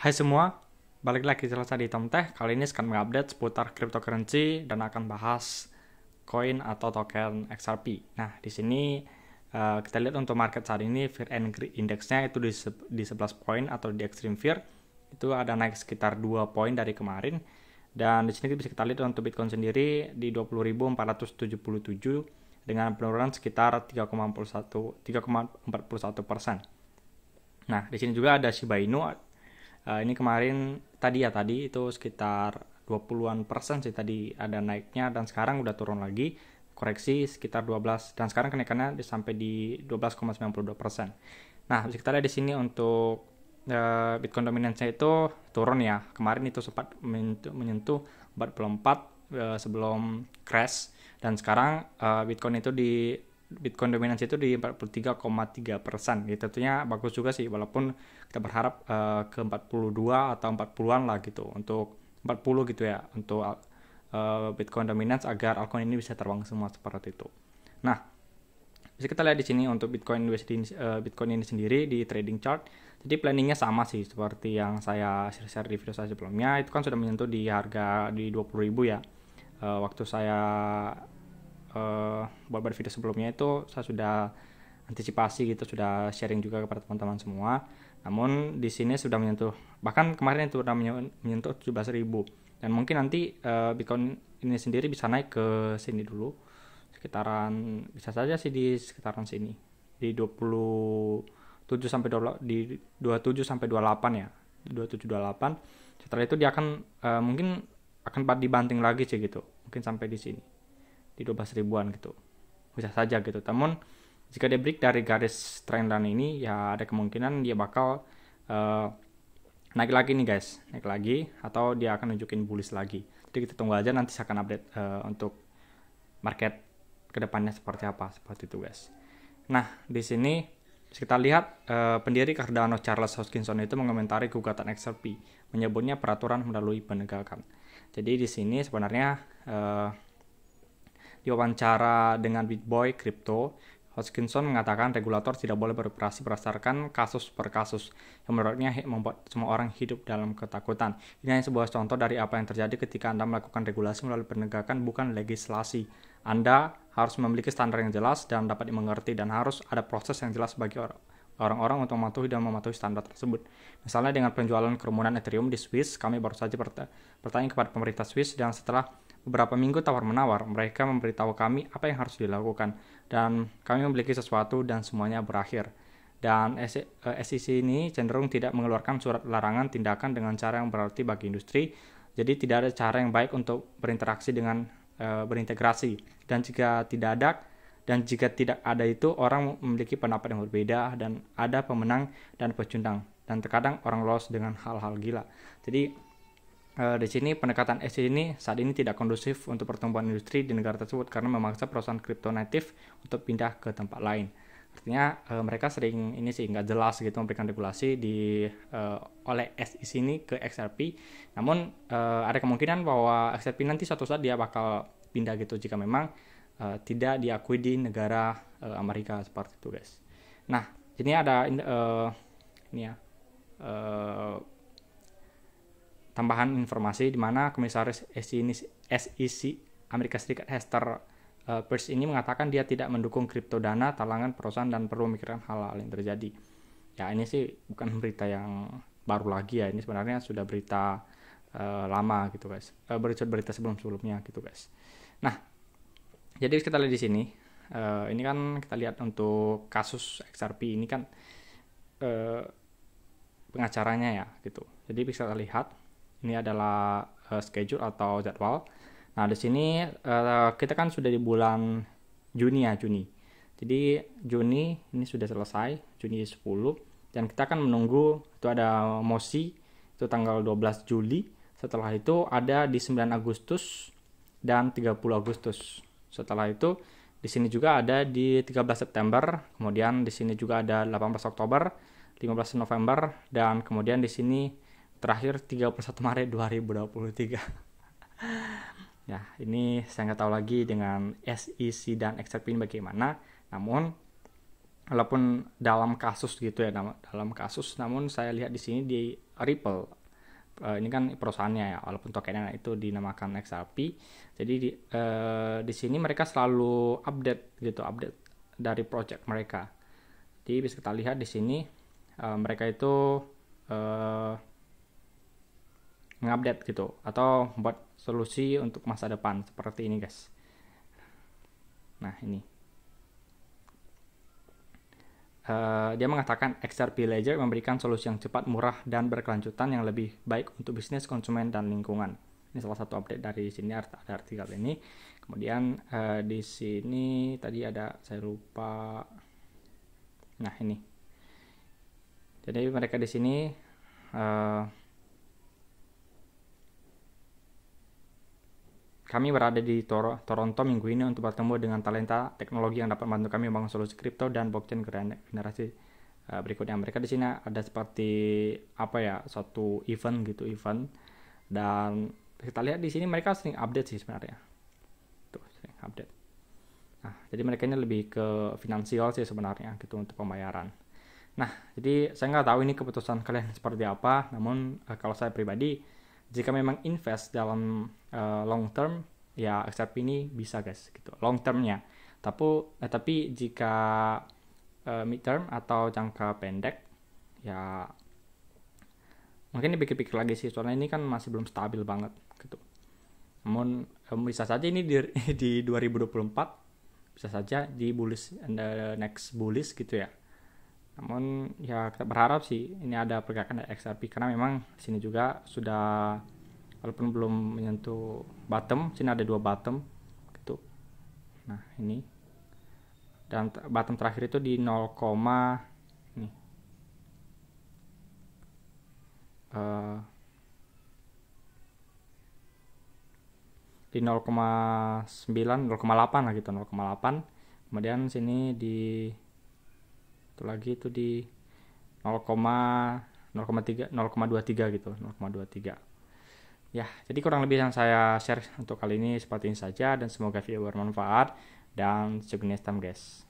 Hai semua, balik lagi selesai di Tom Teh. Kali ini akan mengupdate seputar cryptocurrency dan akan bahas koin atau token XRP. Nah, di sini uh, kita lihat untuk market saat ini fear and greed indexnya itu di, di 11 poin atau di extreme fear itu ada naik sekitar 2 poin dari kemarin. Dan di sini kita bisa kita lihat untuk Bitcoin sendiri di 20.477 dengan penurunan sekitar 3,41 3,41 persen. Nah, di sini juga ada Shiba Inu uh, ini kemarin tadi ya tadi itu sekitar 20-an persen sih tadi ada naiknya dan sekarang udah turun lagi koreksi sekitar 12 dan sekarang kenaikannya sampai di 12,92 persen. Nah, bisa kita lihat di sini untuk uh, Bitcoin dominance itu turun ya. Kemarin itu sempat menyentuh 44 uh, eh, sebelum crash dan sekarang uh, Bitcoin itu di Bitcoin dominance itu di 43,3 persen. Ya, Tentunya bagus juga sih, walaupun kita berharap uh, ke 42 atau 40-an lah gitu, untuk 40 gitu ya, untuk uh, Bitcoin dominance agar altcoin ini bisa terbang semua seperti itu. Nah, bisa kita lihat di sini untuk Bitcoin USD uh, eh, Bitcoin ini sendiri di trading chart. Jadi planningnya sama sih seperti yang saya share di video saya sebelumnya. Itu kan sudah menyentuh di harga di 20.000 ya. Uh, waktu saya uh, beberapa video sebelumnya itu saya sudah antisipasi gitu sudah sharing juga kepada teman-teman semua namun di sini sudah menyentuh bahkan kemarin itu sudah menyentuh 17.000 dan mungkin nanti uh, Bitcoin ini sendiri bisa naik ke sini dulu sekitaran bisa saja sih di sekitaran sini di 27 sampai 20, di 27 sampai 28 ya 27 28 setelah itu dia akan uh, mungkin akan dibanting lagi sih gitu mungkin sampai di sini di 12 ribuan gitu bisa saja gitu namun jika dia break dari garis trendline ini ya ada kemungkinan dia bakal uh, naik lagi nih guys naik lagi atau dia akan nunjukin bullish lagi jadi kita tunggu aja nanti saya akan update uh, untuk market kedepannya seperti apa seperti itu guys nah di sini kita lihat uh, pendiri Cardano Charles Hoskinson itu mengomentari gugatan XRP menyebutnya peraturan melalui penegakan jadi di sini sebenarnya uh, Diwawancara dengan BitBoy Crypto, Hoskinson mengatakan regulator tidak boleh beroperasi berdasarkan kasus per kasus yang menurutnya membuat semua orang hidup dalam ketakutan. Ini hanya sebuah contoh dari apa yang terjadi ketika Anda melakukan regulasi melalui penegakan bukan legislasi. Anda harus memiliki standar yang jelas dan dapat dimengerti dan harus ada proses yang jelas bagi orang orang-orang untuk mematuhi dan mematuhi standar tersebut. Misalnya dengan penjualan kerumunan Ethereum di Swiss, kami baru saja bertanya kepada pemerintah Swiss dan setelah Beberapa minggu tawar-menawar, mereka memberitahu kami apa yang harus dilakukan, dan kami memiliki sesuatu dan semuanya berakhir. Dan SEC eh, ini cenderung tidak mengeluarkan surat larangan tindakan dengan cara yang berarti bagi industri, jadi tidak ada cara yang baik untuk berinteraksi dengan e, berintegrasi. Dan jika tidak ada, dan jika tidak ada itu, orang memiliki pendapat yang berbeda, dan ada pemenang dan pecundang. Dan terkadang orang lolos dengan hal-hal gila. Jadi Uh, di sini pendekatan SC ini saat ini tidak kondusif untuk pertumbuhan industri di negara tersebut karena memaksa perusahaan kripto native untuk pindah ke tempat lain. Artinya uh, mereka sering ini sih nggak jelas gitu memberikan regulasi di uh, oleh SEC ini ke XRP. Namun ada kemungkinan bahwa XRP nanti suatu saat dia bakal pindah gitu jika memang tidak diakui di negara Amerika seperti itu guys. Nah, ini ada ini ya tambahan informasi di mana komisaris SEC Amerika Serikat Hester uh, eh, Peirce ini mengatakan dia tidak mendukung kripto dana talangan perusahaan dan perlu memikirkan hal-hal yang terjadi. Ya ini sih bukan berita yang baru lagi ya, ini sebenarnya sudah berita uh, lama gitu guys, uh, berita sebelum-sebelumnya gitu guys. Nah, jadi kita lihat di sini, uh, ini kan kita lihat untuk kasus XRP ini kan uh, pengacaranya ya gitu. Jadi bisa kita lihat ini adalah uh, schedule atau jadwal. Nah, di sini uh, kita kan sudah di bulan Juni ya, Juni. Jadi Juni ini sudah selesai, Juni 10 dan kita akan menunggu itu ada mosi itu tanggal 12 Juli. Setelah itu ada di 9 Agustus dan 30 Agustus. Setelah itu di sini juga ada di 13 September, kemudian di sini juga ada 18 Oktober, 15 November dan kemudian di sini terakhir 31 Maret 2023 ya ini saya nggak tahu lagi dengan SEC dan xrp ini bagaimana namun walaupun dalam kasus gitu ya dalam kasus namun saya lihat di sini di Ripple uh, ini kan perusahaannya ya walaupun tokennya itu dinamakan XRP jadi di uh, di sini mereka selalu update gitu update dari project mereka jadi bisa kita lihat di sini uh, mereka itu uh, mengupdate gitu atau buat solusi untuk masa depan seperti ini guys nah ini uh, dia mengatakan XRP Ledger memberikan solusi yang cepat murah dan berkelanjutan yang lebih baik untuk bisnis konsumen dan lingkungan ini salah satu update dari sini ada artikel ini kemudian uh, di sini tadi ada saya lupa nah ini jadi mereka di sini uh, Kami berada di Tor Toronto minggu ini untuk bertemu dengan talenta teknologi yang dapat membantu kami membangun solusi kripto dan blockchain generasi eh, berikutnya. Mereka di sini ada seperti apa ya, suatu event gitu, event. Dan kita lihat di sini mereka sering update sih sebenarnya. Tuh, sering update. Nah, jadi mereka ini lebih ke finansial sih sebenarnya gitu untuk pembayaran. Nah, jadi saya nggak tahu ini keputusan kalian seperti apa, namun eh, kalau saya pribadi jika memang invest dalam uh, long term ya XRP ini bisa guys gitu long termnya tapi eh, tapi jika uh, eh, mid term atau jangka pendek ya mungkin dipikir-pikir lagi sih soalnya ini kan masih belum stabil banget gitu namun um, bisa saja ini di, di 2024 bisa saja di bullish the next bullish gitu ya namun ya kita berharap sih ini ada pergerakan dari XRP karena memang sini juga sudah walaupun belum menyentuh bottom sini ada dua bottom gitu nah ini dan bottom terakhir itu di 0, ini uh, di 0,9 0,8 lah gitu 0,8 kemudian sini di satu lagi itu di 0,0,3 0,23 gitu 0,23 ya jadi kurang lebih yang saya share untuk kali ini seperti ini saja dan semoga video bermanfaat dan see you time guys